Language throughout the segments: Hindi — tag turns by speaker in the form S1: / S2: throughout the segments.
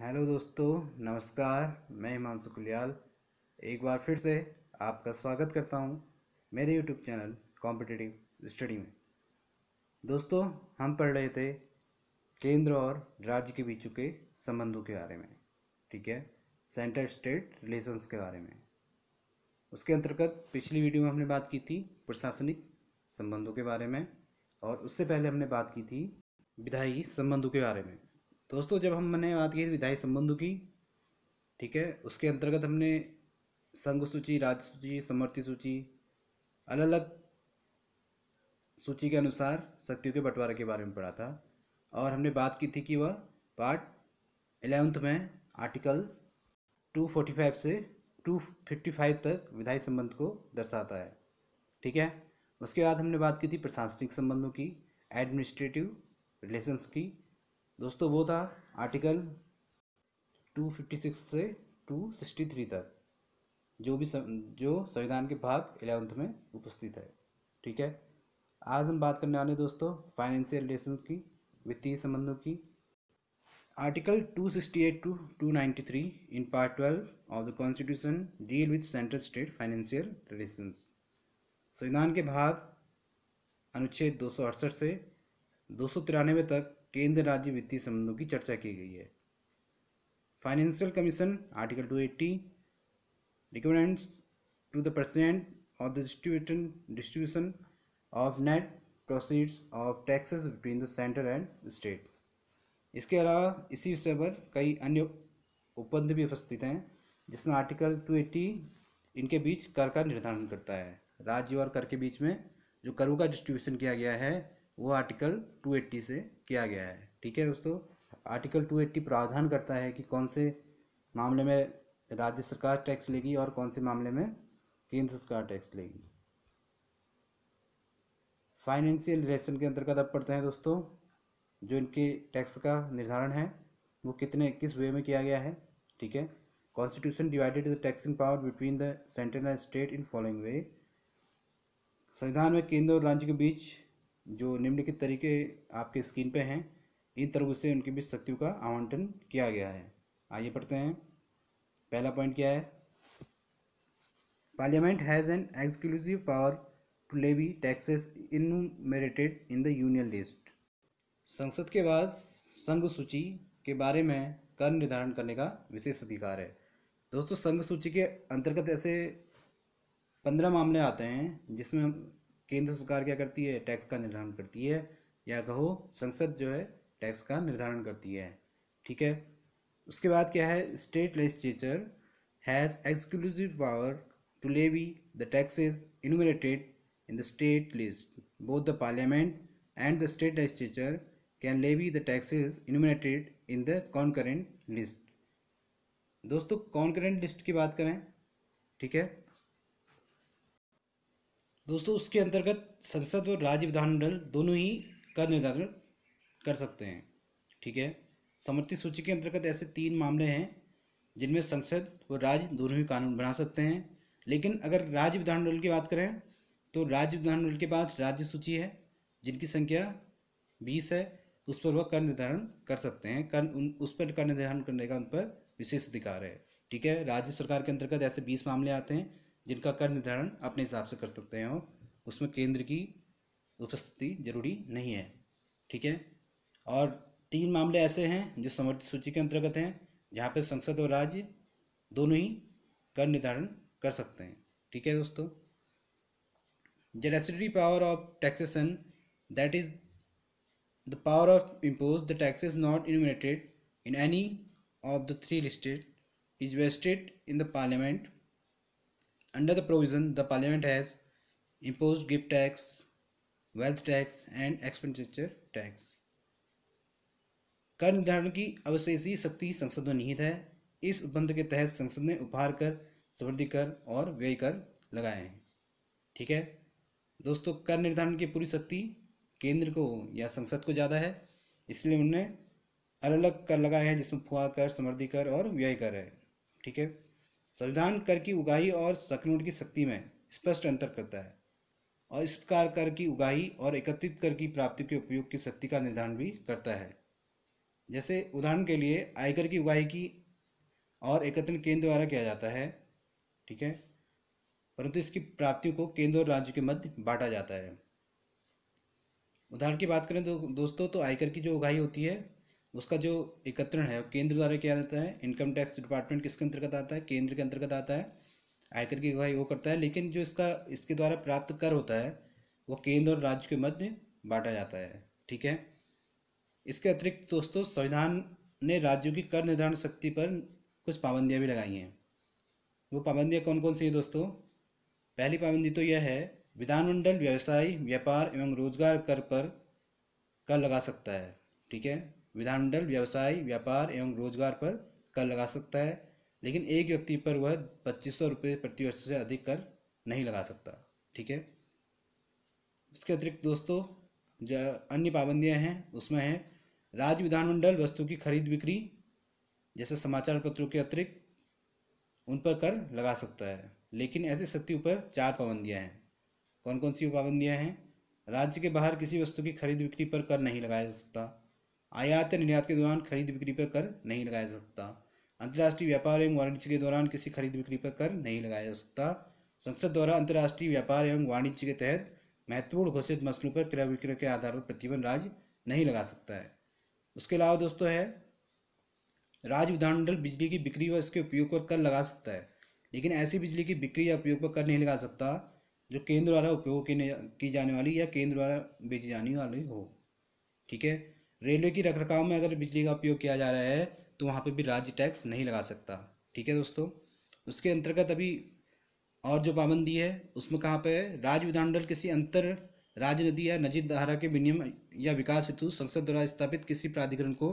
S1: हेलो दोस्तों नमस्कार मैं हिमांशु कुलियाल एक बार फिर से आपका स्वागत करता हूं मेरे यूट्यूब चैनल कॉम्पिटिटिव स्टडी में दोस्तों हम पढ़ रहे थे केंद्र और राज्य के बीच के संबंधों के बारे में ठीक है सेंटर स्टेट रिलेशंस के बारे में उसके अंतर्गत पिछली वीडियो में हमने बात की थी प्रशासनिक संबंधों के बारे में और उससे पहले हमने बात की थी विधायी संबंधों के बारे में दोस्तों जब हमने बात की विधायी संबंधों की ठीक है उसके अंतर्गत हमने संघ सूची राज्य सूची समर्थी सूची अलग अलग सूची के अनुसार शक्तियों के बंटवारे के बारे में पढ़ा था और हमने बात की थी कि वह पार्ट एलेवंथ में आर्टिकल 245 से 255 तक विधायी संबंध को दर्शाता है ठीक है उसके बाद हमने बात की थी प्रशासनिक संबंधों की एडमिनिस्ट्रेटिव रिलेशंस की दोस्तों वो था आर्टिकल 256 से 263 तक जो भी सम, जो संविधान के भाग एलेवंथ में उपस्थित है ठीक है आज हम बात करने वाले दोस्तों फाइनेंशियल रिलेशन की वित्तीय संबंधों की article 268 two three in part twelve of the constitution deal with central state financial relations संविधान के भाग अनुच्छेद दो से दो तक केंद्र राज्य वित्तीय संबंधों की चर्चा की गई है financial commission article 280 recommends to the president of the distribution distribution of net proceeds of taxes between the centre and state इसके अलावा इसी विषय पर कई अन्य उपबंध भी उपस्थित हैं जिसमें आर्टिकल 280 इनके बीच कर का निर्धारण करता है राज्य और कर के बीच में जो करों का डिस्ट्रीब्यूशन किया गया है वो आर्टिकल 280 से किया गया है ठीक है दोस्तों आर्टिकल 280 प्रावधान करता है कि कौन से मामले में राज्य सरकार टैक्स लेगी और कौन से मामले में केंद्र सरकार टैक्स लेगी फाइनेंशियल रेशन के अंतर्गत अब पढ़ते हैं दोस्तों जो इनके टैक्स का निर्धारण है वो कितने किस वे में किया गया है ठीक है constitution divided the taxing power between the central and state in following way संविधान में केंद्र और राज्य के बीच जो निम्नलिखित तरीके आपके स्क्रीन पे हैं इन तरह से उनके बीच शक्तियों का आवंटन किया गया है आइए पढ़ते हैं पहला पॉइंट क्या है parliament has an exclusive power to levy taxes enumerated in the union list संसद के पास संघ सूची के बारे में कर निर्धारण करने का विशेष अधिकार है दोस्तों संघ सूची के अंतर्गत ऐसे पंद्रह मामले आते हैं जिसमें केंद्र सरकार क्या करती है टैक्स का निर्धारण करती है या कहो संसद जो है टैक्स का निर्धारण करती है ठीक है उसके बाद क्या है state legislature has exclusive power to levy the taxes enumerated in the state list both the parliament and the state legislature can levy the taxes enumerated in the concurrent list दोस्तों कॉन्करेंट लिस्ट की बात करें ठीक है दोस्तों उसके अंतर्गत संसद और राज्य विधानमंडल दोनों ही कर निर्धारण कर सकते हैं ठीक है समर्थित सूची के अंतर्गत ऐसे तीन मामले हैं जिनमें संसद और राज्य दोनों ही कानून बना सकते हैं लेकिन अगर राज्य विधानमंडल की बात करें तो राज्य विधानमंडल के पास राज्य सूची है जिनकी संख्या बीस है उस पर वह कर निर्धारण कर सकते हैं कर उन उस पर कर निर्धारण करने का उन पर विशेष अधिकार है ठीक है राज्य सरकार के अंतर्गत ऐसे बीस मामले आते हैं जिनका कर निर्धारण अपने हिसाब से कर सकते हैं उसमें केंद्र की उपस्थिति जरूरी नहीं है ठीक है और तीन मामले ऐसे हैं जो समर्थित सूची के अंतर्गत हैं जहाँ पर संसद और राज्य दोनों ही कर निर्धारण कर सकते हैं ठीक है दोस्तों the residuary power of taxation that is the power of impose the tax is not enumerated in any of the three listed is vested in the parliament Under the provision, the parliament has imposed gift tax, wealth tax and expenditure tax. कर निर्धारण की अवशेषी शक्ति संसद में निहित है इस उपबंध के तहत संसद ने उपहार कर समृद्धि कर और व्यय कर लगाए हैं ठीक है दोस्तों कर निर्धारण की पूरी शक्ति केंद्र को या संसद को ज़्यादा है इसलिए उन्होंने अलग अलग कर लगाए हैं जिसमें फुआ कर समृद्धि कर और व्यय कर है ठीक है संविधान कर की उगाही और संक्रमण की शक्ति में स्पष्ट अंतर करता है और इस प्रकार कर की उगाही और एकत्रित कर की प्राप्ति के उपयोग की शक्ति का निर्धारण भी करता है जैसे उदाहरण के लिए आयकर की उगाही की और एकत्रण केंद्र द्वारा किया जाता है ठीक है परंतु इसकी प्राप्तियों को केंद्र और राज्य के मध्य बांटा जाता है उदाहरण की बात करें तो दोस्तों तो आयकर की जो उगाही होती है उसका जो एकत्रण है केंद्र द्वारा किया जाता है इनकम टैक्स डिपार्टमेंट किसके अंतर्गत आता है केंद्र के अंतर्गत आता है आयकर की गवाही वो करता है लेकिन जो इसका इसके द्वारा प्राप्त कर होता है वो केंद्र और राज्य के मध्य बांटा जाता है ठीक है इसके अतिरिक्त दोस्तों संविधान ने राज्यों की कर निर्धारण शक्ति पर कुछ पाबंदियाँ भी लगाई हैं वो पाबंदियाँ कौन कौन सी है दोस्तों पहली पाबंदी तो यह है विधानमंडल व्यवसाय व्यापार एवं रोजगार कर पर कर लगा सकता है ठीक है विधानमंडल व्यवसाय व्यापार एवं रोजगार पर कर लगा सकता है लेकिन एक व्यक्ति पर वह पच्चीस सौ रुपये प्रतिवर्ष से अधिक कर नहीं लगा सकता ठीक है उसके अतिरिक्त दोस्तों जो अन्य पाबंदियां हैं उसमें हैं राज्य विधानमंडल वस्तु की खरीद बिक्री जैसे समाचार पत्रों के अतिरिक्त उन पर कर लगा सकता है लेकिन ऐसी शक्ति पर चार पाबंदियां हैं कौन कौन सी पाबंदियां हैं राज्य के बाहर किसी वस्तु की खरीद बिक्री पर कर नहीं लगाया जा सकता आयात या निर्यात के दौरान खरीद बिक्री पर कर नहीं लगाया जा सकता अंतर्राष्ट्रीय व्यापार एवं वाणिज्य के दौरान किसी खरीद बिक्री पर कर नहीं लगाया जा सकता संसद द्वारा अंतर्राष्ट्रीय व्यापार एवं वाणिज्य के तहत महत्वपूर्ण घोषित मसलों पर क्रय विक्रय के आधार पर प्रतिबंध राज्य नहीं लगा सकता है उसके अलावा दोस्तों है राज्य विधानमंडल बिजली की बिक्री व इसके उपयोग पर कर लगा सकता है लेकिन ऐसी बिजली की बिक्री या उपयोग पर कर नहीं लगा सकता जो केंद्र द्वारा उपयोग की जाने वाली या केंद्र द्वारा बेची जाने वाली हो ठीक है रेलवे की रखरखाव में अगर बिजली का उपयोग किया जा रहा है तो वहाँ पर भी राज्य टैक्स नहीं लगा सकता ठीक है दोस्तों उसके अंतर्गत अभी और जो पाबंदी है उसमें कहाँ पर राज्य विधानमंडल किसी अंतर राज्य नदी या नजीद धारा के विनियम या विकास हेतु संसद द्वारा स्थापित किसी प्राधिकरण को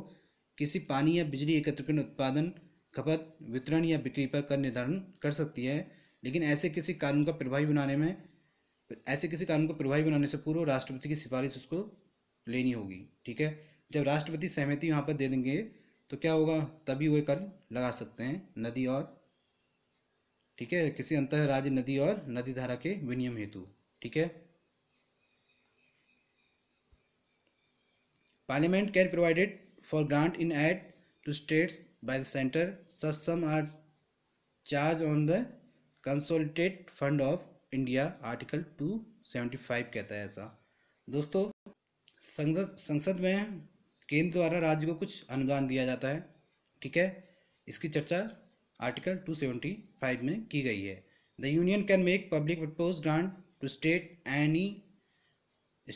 S1: किसी पानी या बिजली एकत्रीकरण उत्पादन खपत वितरण या बिक्री पर कर निर्धारण कर सकती है लेकिन ऐसे किसी कानून का प्रभावी बनाने में ऐसे किसी कानून को प्रभावी बनाने से पूर्व राष्ट्रपति की सिफारिश उसको लेनी होगी ठीक है जब राष्ट्रपति सहमति वहाँ पर दे देंगे तो क्या होगा तभी वे कर लगा सकते हैं नदी और ठीक है किसी अंतर राज्य नदी और नदी धारा के विनियम हेतु ठीक है parliament can provided for grant in aid to states by the centre such sum are charge on the consolidated fund of India article two seventy five कहता है ऐसा दोस्तों संसद संसद में केंद्र द्वारा राज्य को कुछ अनुदान दिया जाता है ठीक है इसकी चर्चा आर्टिकल 275 में की गई है the union can make public purpose grant to state any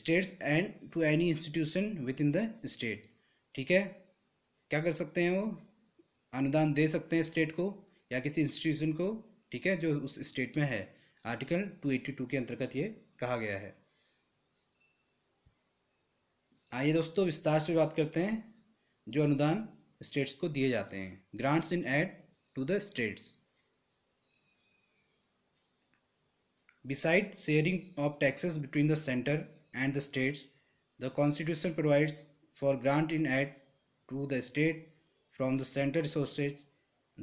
S1: states and to any institution within the state ठीक है क्या कर सकते हैं वो अनुदान दे सकते हैं स्टेट को या किसी इंस्टीट्यूशन को ठीक है जो उस स्टेट में है आर्टिकल 282 के अंतर्गत ये कहा गया है आइए दोस्तों विस्तार से बात करते हैं जो अनुदान स्टेट्स को दिए जाते हैं grants in aid to the states beside sharing of taxes between the centre and the states the constitution provides for grant in aid to the state from the centre resources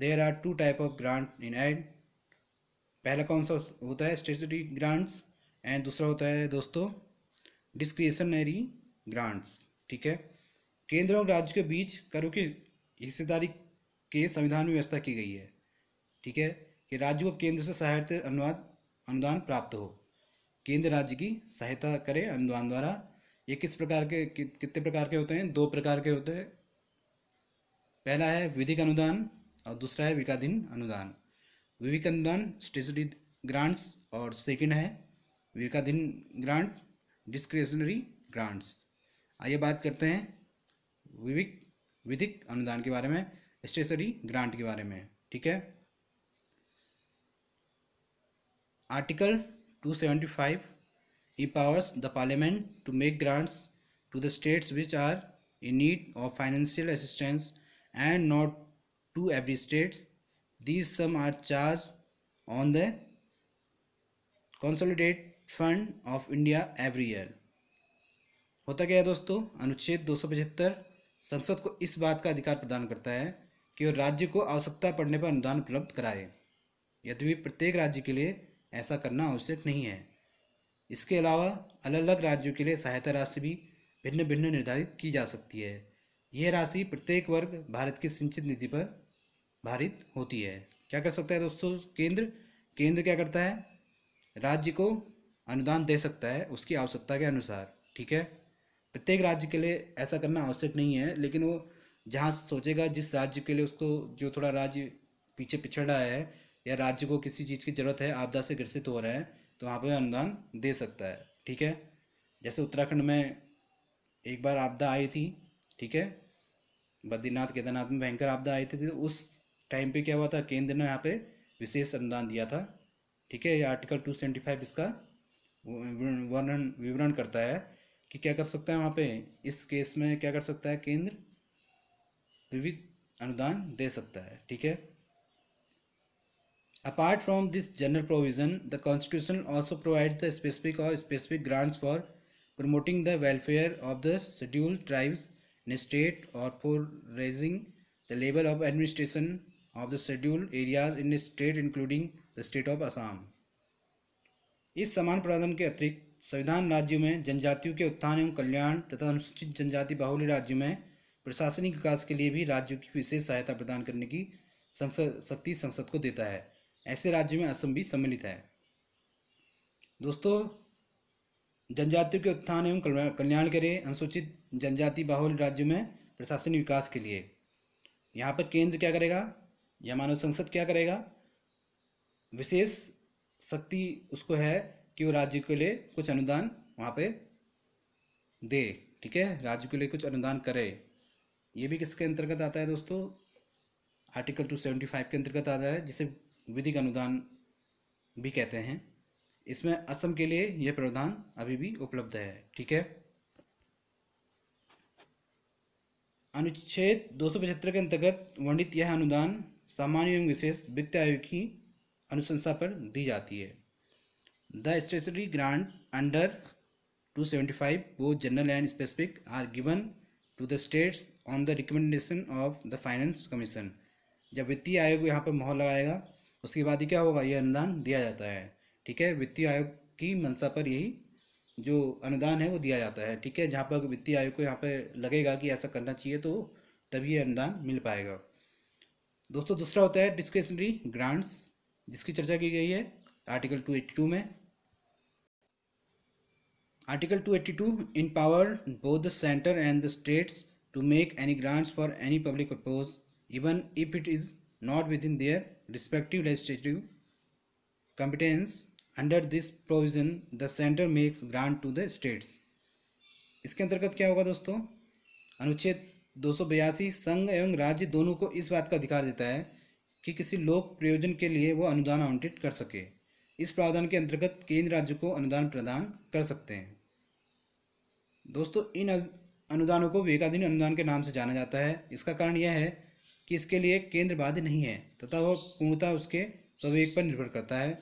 S1: there are two type of grant in aid पहला कौन सा होता है स्टेटरी ग्रांट्स एंड दूसरा होता है दोस्तों डिस्क्रिएशनरी ग्रांट्स ठीक है केंद्र और राज्य के बीच करों की हिस्सेदारी के संविधान में व्यवस्था की गई है ठीक है कि राज्य को केंद्र से सहायता अनुवाद अनुदान प्राप्त हो केंद्र राज्य की सहायता करे अनुदान द्वारा ये किस प्रकार के कि, कितने प्रकार के होते हैं दो प्रकार के होते हैं पहला है विधिक अनुदान और दूसरा है विकाधीन अनुदान विविक अनुदान स्टेशनरी ग्रांट्स और सेकंड है विवेकाधीन ग्रांट डिस्क्रिशनरी ग्रांट्स आइए बात करते हैं विविक विधिक अनुदान के बारे में स्टेशनरी ग्रांट के बारे में ठीक है article 275 seventy five powers the parliament to make grants to the states which are in need of financial assistance and not to every states these sum are charge on the consolidated fund of India every year होता क्या है दोस्तों अनुच्छेद दो संसद को इस बात का अधिकार प्रदान करता है कि वह राज्य को आवश्यकता पड़ने पर अनुदान उपलब्ध कराए यद्यपि प्रत्येक राज्य के लिए ऐसा करना आवश्यक नहीं है इसके अलावा अलग अलग राज्यों के लिए सहायता राशि भी भिन्न भिन्न निर्धारित की जा सकती है यह राशि प्रत्येक वर्ग भारत की सिंचित नीति पर भारित होती है क्या कर सकता है दोस्तों केंद्र केंद्र क्या करता है राज्य को अनुदान दे सकता है उसकी आवश्यकता के अनुसार ठीक है प्रत्येक राज्य के लिए ऐसा करना आवश्यक नहीं है लेकिन वो जहाँ सोचेगा जिस राज्य के लिए उसको जो थोड़ा राज्य पीछे पिछड़ रहा है या राज्य को किसी चीज़ की ज़रूरत है आपदा से ग्रसित हो रहा है तो वहाँ पर अनुदान दे सकता है ठीक है जैसे उत्तराखंड में एक बार आपदा आई थी ठीक है बद्रीनाथ केदारनाथ में भयंकर आपदा आई थी तो उस टाइम पे क्या हुआ था केंद्र ने यहाँ पे विशेष अनुदान दिया था ठीक है ये आर्टिकल टू सेवेंटी फाइव इसका वर्णन विवरण करता है कि क्या कर सकता है वहां पे इस केस में क्या कर सकता है केंद्र विविध अनुदान दे सकता है ठीक है apart from this general provision the constitution also provide the specific or specific grants for promoting the welfare of the scheduled tribes in state or for raising the level of administration of the scheduled areas in state including the state of Assam इस समान प्रावधान के अतिरिक्त संविधान राज्यों में जनजातियों के उत्थान एवं कल्याण तथा अनुसूचित जनजाति बाहुल्य राज्यों में प्रशासनिक विकास के लिए भी राज्यों की विशेष सहायता प्रदान करने की संसद शक्ति संसद को देता है ऐसे राज्यों में असम भी सम्मिलित है दोस्तों जनजातियों के उत्थान एवं कल्याण के लिए अनुसूचित जनजाति बाहुल्य राज्यों में प्रशासनिक विकास के लिए यहाँ पर केंद्र क्या करेगा या मानव संसद क्या करेगा विशेष शक्ति उसको है कि वो राज्य के लिए कुछ अनुदान वहाँ पे दे ठीक है राज्य के लिए कुछ अनुदान करे ये भी किसके अंतर्गत आता है दोस्तों आर्टिकल टू सेवेंटी फाइव के अंतर्गत आता है जिसे विधिक अनुदान भी कहते हैं इसमें असम के लिए यह प्रावधान अभी भी उपलब्ध है ठीक है अनुच्छेद दो के अंतर्गत वर्णित यह अनुदान सामान्य एवं विशेष वित्त आयोग की अनुशंसा पर दी जाती है the statutory grant under two seventy five वो general and specific are given to the states on the recommendation of the finance commission जब वित्तीय आयोग यहाँ पर मोहर लगाएगा उसके बाद ही क्या होगा ये अनुदान दिया जाता है ठीक है वित्तीय आयोग की मंशा पर यही जो अनुदान है वो दिया जाता है ठीक है जहाँ पर वित्तीय आयोग को यहाँ पर लगेगा कि ऐसा करना चाहिए तो तभी ये अनुदान मिल पाएगा दोस्तों दूसरा होता है डिस्क्रिशनरी ग्रांट्स जिसकी चर्चा की गई है आर्टिकल टू एट्टी टू में Article 282 empower both the center and the states to make any grants for any public purpose even if it is not within their respective legislative competence under this provision the center makes grant to the states इसके अंतर्गत क्या होगा दोस्तों अनुच्छेद दो संघ एवं राज्य दोनों को इस बात का अधिकार देता है कि किसी लोक प्रयोजन के लिए वो अनुदान आवंटित कर सके इस प्रावधान के अंतर्गत केंद्र राज्य को अनुदान प्रदान कर सकते हैं दोस्तों इन अनुदानों को विवेकाधीन अनुदान के नाम से जाना जाता है इसका कारण यह है कि इसके लिए केंद्र बाध्य नहीं है तथा वह पूर्णतः उसके स्वेक पर निर्भर करता है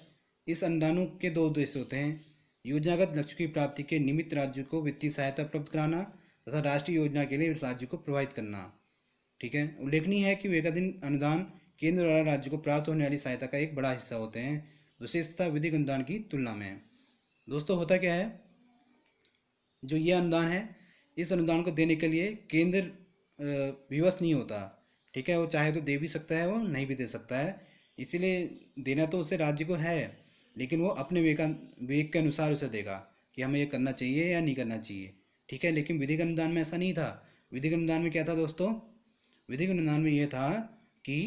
S1: इस अनुदानों के दो उद्देश्य होते हैं योजनागत लक्ष्य की प्राप्ति के निमित्त राज्य को वित्तीय सहायता उपलब्ध कराना तथा राष्ट्रीय योजना के लिए इस राज्य को प्रभावित करना ठीक है उल्लेखनीय है कि विवेकाधीन अनुदान केंद्र द्वारा राज्य को प्राप्त होने वाली सहायता का एक बड़ा हिस्सा होते हैं विशेषता विधिक अनुदान की तुलना में है दोस्तों होता क्या है जो ये अनुदान है इस अनुदान को देने के लिए केंद्र विवश नहीं होता ठीक है वो चाहे तो दे भी सकता है वो नहीं भी दे सकता है इसीलिए देना तो उसे राज्य को है लेकिन वो अपने वेका वेग के अनुसार उसे देगा कि हमें ये करना चाहिए या नहीं करना चाहिए ठीक है लेकिन विधिक अनुदान में ऐसा नहीं था विधिक अनुदान में क्या था दोस्तों विधिक अनुदान में यह था कि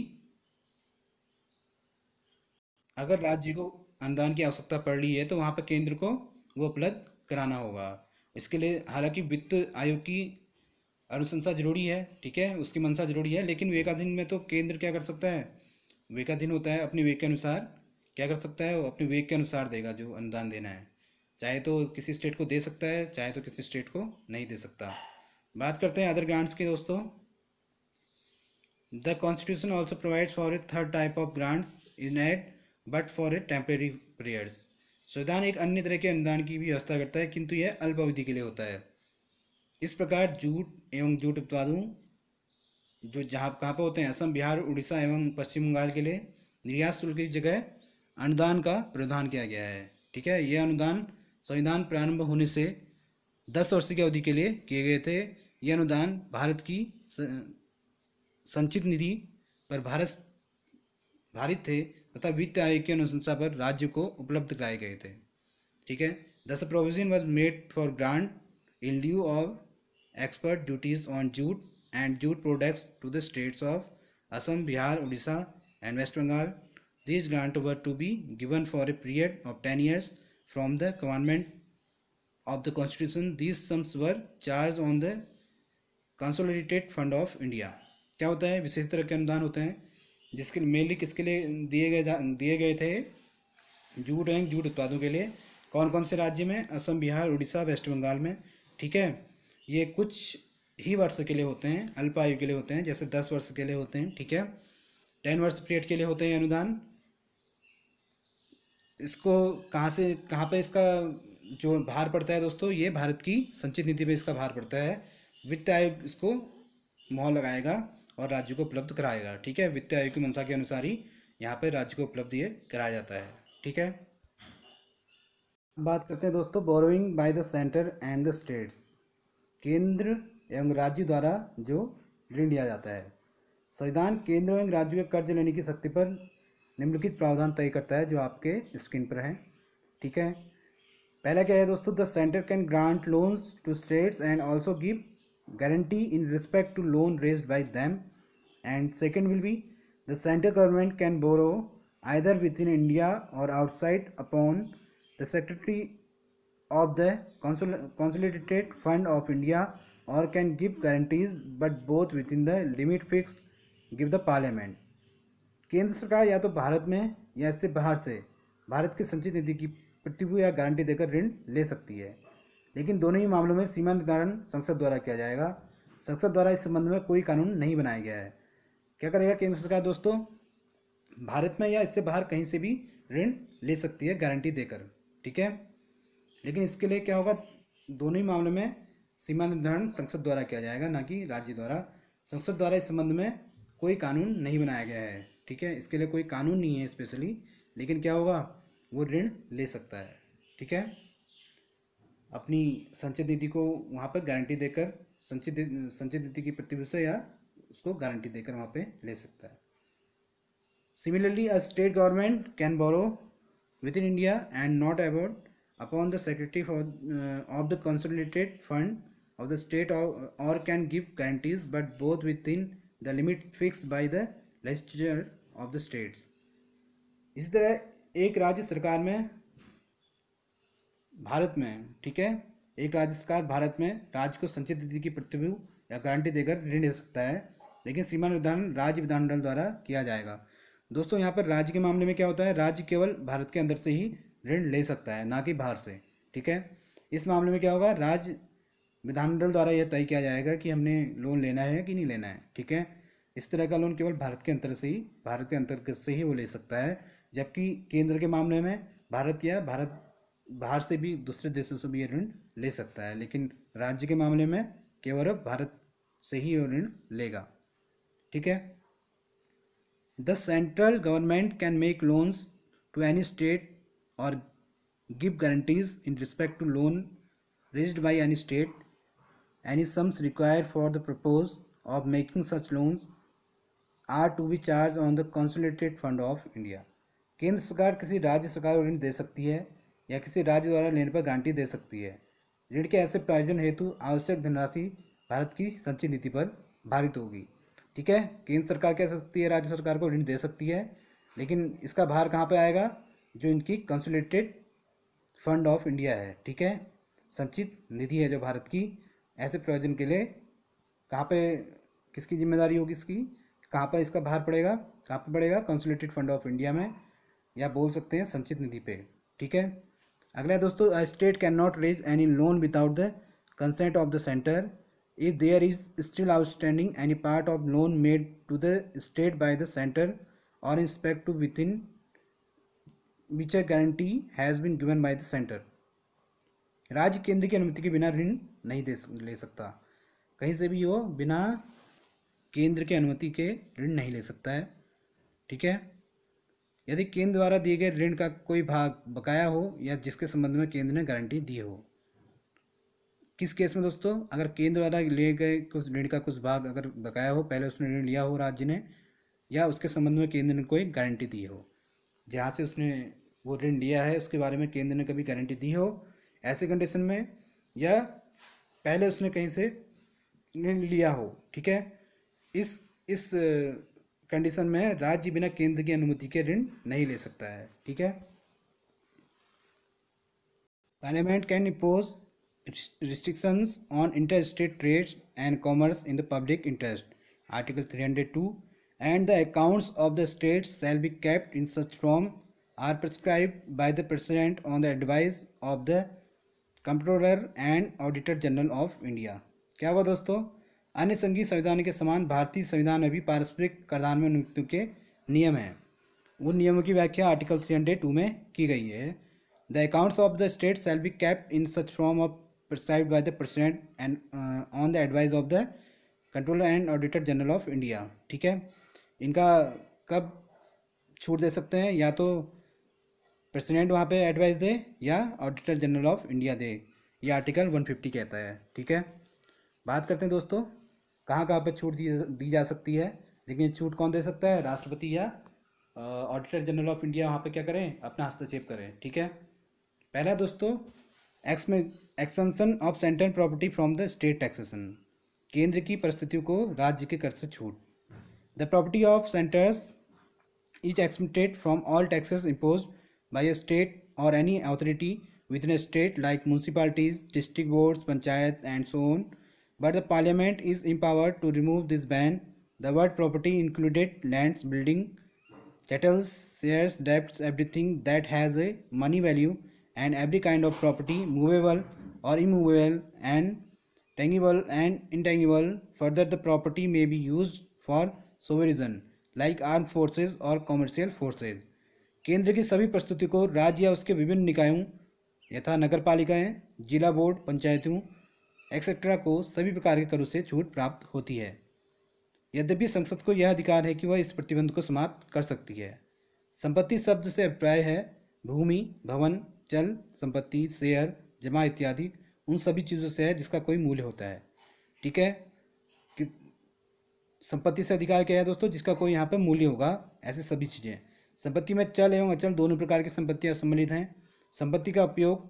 S1: अगर राज्य को अनुदान की आवश्यकता पड़ रही है तो वहाँ पर केंद्र को वो उपलब्ध कराना होगा इसके लिए हालांकि वित्त आयोग की अनुशंसा जरूरी है ठीक है उसकी मंशा जरूरी है लेकिन विवेकाधीन में तो केंद्र क्या कर सकता है विवेकाधीन होता है अपने विवेक के अनुसार क्या कर सकता है वो अपने विवेक के अनुसार देगा जो अनुदान देना है चाहे तो किसी स्टेट को दे सकता है चाहे तो किसी स्टेट को नहीं दे सकता बात करते हैं अदर ग्रांट्स की दोस्तों the constitution also provides for a third type of grants in aid but for a temporary periods संविधान एक अन्य तरह के अनुदान की भी व्यवस्था करता है किंतु यह अल्प अवधि के लिए होता है इस प्रकार जूट एवं जूट उत्पादों जो जहाँ कहाँ पर होते हैं असम बिहार उड़ीसा एवं पश्चिम बंगाल के लिए निर्यात शुल्क की जगह अनुदान का प्रावधान किया गया है ठीक है यह अनुदान संविधान प्रारंभ होने से दस वर्ष की अवधि के लिए किए गए थे यह अनुदान भारत की संचित निधि पर भारत भारित थे तथा वित्त आयोग की अनुशंसा पर राज्य को उपलब्ध कराए गए थे ठीक है this provision was made for grant in lieu of export duties on jute and jute products to the states of Assam Bihar Orissa and West Bengal this grant were to be given for a period of ten years from the government of the constitution this sums were charge on the consolidated fund of India क्या होता है विशेष तरह के अनुदान होते हैं जिसके मेनली किसके लिए दिए गए दिए गए थे जूट एवं जूट उत्पादों के लिए कौन कौन से राज्य में असम बिहार उड़ीसा वेस्ट बंगाल में ठीक है ये कुछ ही वर्ष के लिए होते हैं अल्प आयु के लिए होते हैं जैसे दस वर्ष के लिए होते हैं ठीक है टेन वर्ष पीरियड के लिए होते हैं अनुदान इसको कहाँ से कहाँ पे इसका जो भार पड़ता है दोस्तों ये भारत की संचित नीति पे इसका भार पड़ता है वित्त आयोग इसको मोह लगाएगा और राज्य को उपलब्ध कराएगा ठीक है वित्त आयोग की मंशा के अनुसार ही यहाँ पर राज्य को उपलब्ध ये कराया जाता है ठीक है बात करते हैं दोस्तों borrowing by the centre and the states केंद्र एवं राज्य द्वारा जो ऋण लिया जाता है संविधान केंद्र एवं राज्य के कर्ज लेने की शक्ति पर निम्नलिखित प्रावधान तय करता है जो आपके स्क्रीन पर है ठीक है पहला क्या है दोस्तों the centre can grant loans to states and also give guarantee in respect to loan raised by them and second will be the central government can borrow either within India or outside upon the secretary of the consolidated fund of India or can give guarantees but both within the limit fixed give the parliament केंद्र सरकार या तो भारत में या इससे बाहर से भारत के संचित निधि की प्रतिभू या गारंटी देकर ऋण ले सकती है लेकिन दोनों ही मामलों में सीमा निर्धारण संसद द्वारा किया जाएगा संसद द्वारा इस संबंध में कोई कानून नहीं बनाया गया है क्या करेगा केंद्र सरकार दोस्तों भारत में या इससे बाहर कहीं से भी ऋण ले सकती है गारंटी देकर ठीक है लेकिन इसके लिए क्या होगा दोनों ही मामलों में सीमा निर्धारण संसद द्वारा किया जाएगा ना कि राज्य द्वारा संसद द्वारा इस संबंध में कोई कानून नहीं बनाया गया है ठीक है इसके लिए कोई कानून नहीं है स्पेशली लेकिन क्या होगा वो ऋण ले सकता है ठीक है अपनी संचित निधि को वहाँ पर गारंटी देकर संचित संचित निधि की प्रतिभूति या उसको गारंटी देकर वहाँ पे ले सकता है similarly a state government can borrow within India and not about upon the secretary of the consolidated fund of the state और can give guarantees but both within the limit fix by the legislature of the states इसी तरह एक राज्य सरकार में भारत में ठीक है एक राज्य सरकार भारत में राज्य को संचित निधि की प्रतिभा या गारंटी देकर ऋण दे सकता है लेकिन सीमा निर्धारण राज्य विधानमंडल द्वारा किया जाएगा दोस्तों यहाँ पर राज्य के मामले में क्या होता है राज्य केवल भारत के अंदर से ही ऋण ले सकता है ना कि बाहर से ठीक है इस मामले में क्या होगा राज्य विधानमंडल द्वारा यह तय किया जाएगा कि हमने लोन लेना है कि नहीं लेना है ठीक है इस तरह का लोन केवल भारत के अंतर से ही भारत के अंतर्गत से ही वो ले सकता है जबकि केंद्र के मामले में भारत या भारत बाहर से भी दूसरे देशों से भी ये ऋण ले सकता है लेकिन राज्य के मामले में केवल भारत से ही ऋण लेगा ठीक है the central government can make loans to any state और give guarantees in respect to loan raised by any state any sums require for the purpose of making such loans are to be charge on the consolidated fund of India केंद्र सरकार किसी राज्य सरकार को ऋण दे सकती है या किसी राज्य द्वारा ऋण पर गारंटी दे सकती है ऋण के ऐसे प्रायोजन हेतु आवश्यक धनराशि भारत की संचित नीति पर भारित होगी ठीक है केंद्र सरकार कह सकती है राज्य सरकार को ऋण दे सकती है लेकिन इसका भार कहाँ पर आएगा जो इनकी कंसुलेटेड फंड ऑफ इंडिया है ठीक है संचित निधि है जो भारत की ऐसे प्रयोजन के लिए कहाँ पे किसकी जिम्मेदारी होगी इसकी कहाँ पर इसका भार पड़ेगा कहाँ पर पड़ेगा कंसुलेटेड फंड ऑफ इंडिया में या बोल सकते हैं संचित निधि पे ठीक है अगला दोस्तों state can not raise any loan without the consent of the centre if there is still outstanding any part of loan made to the state by the centre और inspect to within which a guarantee has been given by the centre राज्य केंद्र की अनुमति के बिना ऋण नहीं दे ले सकता कहीं से भी वो बिना केंद्र के अनुमति के ऋण नहीं ले सकता है ठीक है यदि केंद्र द्वारा दिए गए ऋण का कोई भाग बकाया हो या जिसके संबंध में केंद्र ने गारंटी दी हो किस केस में दोस्तों अगर केंद्र द्वारा लिए गए कुछ ऋण का कुछ भाग अगर बकाया हो पहले उसने ऋण लिया हो राज्य ने या उसके संबंध में केंद्र ने कोई गारंटी दी हो जहाँ से उसने वो ऋण लिया है उसके बारे में केंद्र ने कभी गारंटी दी हो ऐसे कंडीशन में या पहले उसने कहीं से ऋण लिया हो ठीक है इस इस कंडीशन में राज्य बिना केंद्र की अनुमति के ऋण नहीं ले सकता है ठीक है parliament can impose restrictions on inter state trade and commerce in the public interest article three hundred two and the accounts of the state shall be kept in such form are prescribe by the president on the advice of the comptroller and auditor general of India क्या हुआ दोस्तों अन्य संघीय संविधान के समान भारतीय संविधान में भी पारस्परिक करदान में नियुक्ति के नियम हैं उन नियमों की व्याख्या आर्टिकल थ्री हंड्रेड टू में की गई है the accounts of the state shall be kept in such form of prescribe by the president and on the advice of the controller and auditor general of India ठीक है इनका कब छूट दे सकते हैं या तो प्रेसिडेंट वहाँ पे एडवाइस दे या ऑडिटर जनरल ऑफ इंडिया दे ये आर्टिकल 150 कहता है ठीक है बात करते हैं दोस्तों कहाँ कहाँ पर छूट दी दी जा सकती है लेकिन छूट कौन दे सकता है राष्ट्रपति या ऑडिटर जनरल ऑफ इंडिया वहाँ पर क्या करें अपना हस्तक्षेप करें ठीक है पहला दोस्तों exemption of central property from the state taxation केंद्र की परिस्थितियों को राज्य के कर से छूट the property of centres is exempted from all taxes impose by a state और any authority within a state like municipalities district boards panchayat and so on but the parliament is empowered to remove this ban. The word property included lands, building, cattle, shares, debts, everything that has a money value and every kind of property, movable or immovable and tangible and intangible. Further, the property may be used for sovereign like arm forces और कॉमर्शियल फोर्सेस केंद्र की सभी प्रस्तुति को राज्य या उसके विभिन्न निकायों यथा नगर पालिकाएँ जिला बोर्ड पंचायतों एक्सेट्रा को सभी प्रकार के करों से छूट प्राप्त होती है यद्यपि संसद को यह अधिकार है कि वह इस प्रतिबंध को समाप्त कर सकती है संपत्ति शब्द से अभिप्राय है भूमि भवन चल संपत्ति शेयर जमा इत्यादि उन सभी चीज़ों से है जिसका कोई मूल्य होता है ठीक है कि संपत्ति से अधिकार क्या है दोस्तों जिसका कोई यहाँ पर मूल्य होगा ऐसे सभी चीज़ें संपत्ति में चल एवं अचल दोनों प्रकार की संपत्तियाँ सम्मिलित हैं संपत्ति का उपयोग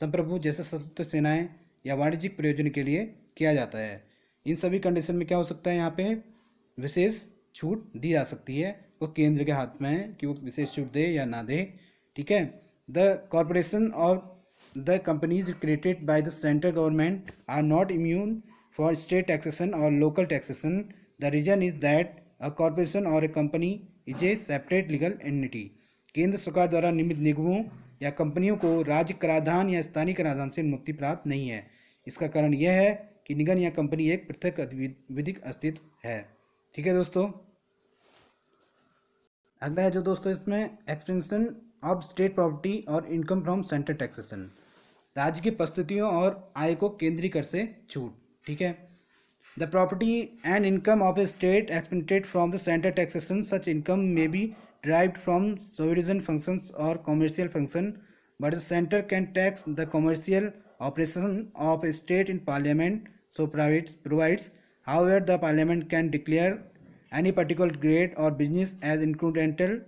S1: संप्रभु जैसे सशस्त्र सेनाएं या वाणिज्यिक प्रयोजन के लिए किया जाता है इन सभी कंडीशन में क्या हो सकता है यहाँ पे विशेष छूट दी जा सकती है वो केंद्र के हाथ में है कि वो विशेष छूट दे या ना दे ठीक है द कॉरपोरेशन और the companies created by the central government are not immune for state taxation और local taxation the reason is that a corporation और a company is a separate legal entity केंद्र सरकार द्वारा निमित निगमों या कंपनियों को राज्य कराधान या स्थानीय कराधान से मुक्ति प्राप्त नहीं है इसका कारण यह है कि निगम या कंपनी एक पृथक विधिक अस्तित्व है ठीक है दोस्तों अगला है जो दोस्तों इसमें एक्सपेंशन ऑफ स्टेट प्रॉपर्टी और इनकम फ्रॉम सेंट्रल टैक्सेशन राज्य की प्रस्तुतियों और आय को केंद्रीय कर से छूट ठीक है the property and income of a state exempted from the central taxation such income may be drive from sovereign function और commercial function but the can tax the commercial operation of a state in parliament so provides, provides however the parliament can declare any particular grade or business as incidental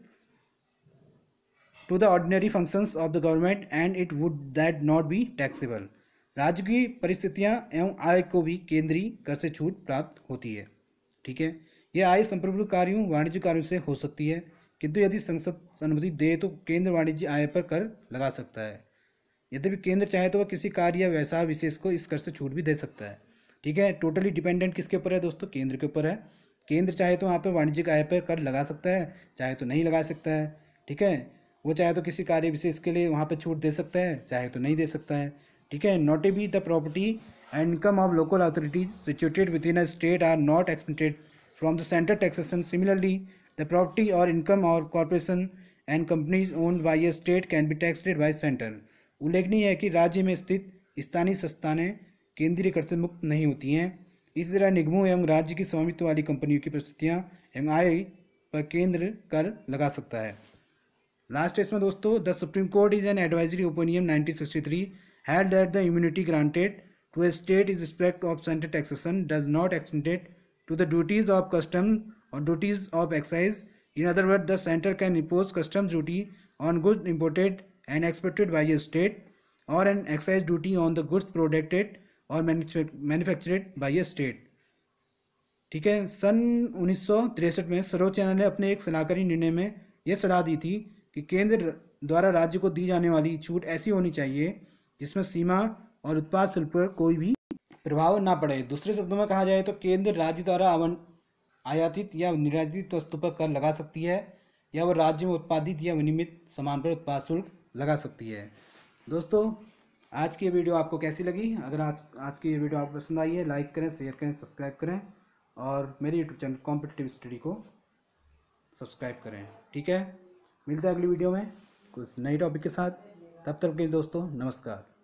S1: to the ordinary functions of the government and it would that not be taxable राज्य की परिस्थितियां एवं आय को भी केंद्रीय कर से छूट प्राप्त होती है ठीक है यह आय संप्रभु कार्यों वाणिज्य कार्यों से हो सकती है किंतु यदि संसद अनुमति दे तो केंद्र वाणिज्य आय पर कर लगा सकता है यद्यपि केंद्र चाहे तो वह किसी कार्य या व्यवसाय विशेष को इस कर से छूट भी दे सकता है ठीक है टोटली डिपेंडेंट किसके ऊपर है दोस्तों केंद्र के ऊपर है केंद्र चाहे तो वहाँ पर वाणिज्यिक आय पर कर लगा सकता है चाहे तो नहीं लगा सकता है ठीक है वो चाहे तो किसी कार्य विशेष के लिए वहाँ पर छूट दे सकता है चाहे तो नहीं दे सकता है ठीक है not A B the property and income of local authorities situated within a state are not exempted from the centre taxation similarly the property और इनकम और corporation and companies owned by a state can be taxed by centre उल्लेखनीय है कि राज्य में स्थित स्थानीय संस्थानें कर से मुक्त नहीं होती हैं इसी तरह निगमों एवं राज्य की स्वामित्व वाली कंपनियों की प्रस्तुतियाँ एवं आय पर केंद्र कर लगा सकता है लास्ट इसमें दोस्तों the supreme court is an advisory opinion three had that the immunity granted to a state is respect of central taxation does not extended to the duties of custom और duties of excise in other word the centre can impose custom duty on good imported and exported by a state or an excise duty on the goods produced और मैन्युफैक्चरेड बाई ए स्टेट ठीक है सन उन्नीस में सर्वोच्च न्यायालय ने अपने एक सलाहकारी निर्णय में यह सलाह दी थी कि केंद्र द्वारा राज्य को दी जाने वाली छूट ऐसी होनी चाहिए जिसमें सीमा और उत्पाद शुल्क पर कोई भी प्रभाव ना पड़े दूसरे शब्दों में कहा जाए तो केंद्र राज्य द्वारा आयातित या निर्यातित वस्तु पर कर लगा सकती है या वह राज्य में उत्पादित या विनियमित सामान पर उत्पाद शुल्क लगा सकती है दोस्तों आज की वीडियो आपको कैसी लगी अगर आज आज की ये वीडियो आपको पसंद आई है लाइक करें शेयर करें सब्सक्राइब करें और मेरे यूट्यूब चैनल कॉम्पिटेटिव स्टडी को सब्सक्राइब करें ठीक है मिलता है अगली वीडियो में कुछ नई टॉपिक के साथ तब तक के लिए दोस्तों नमस्कार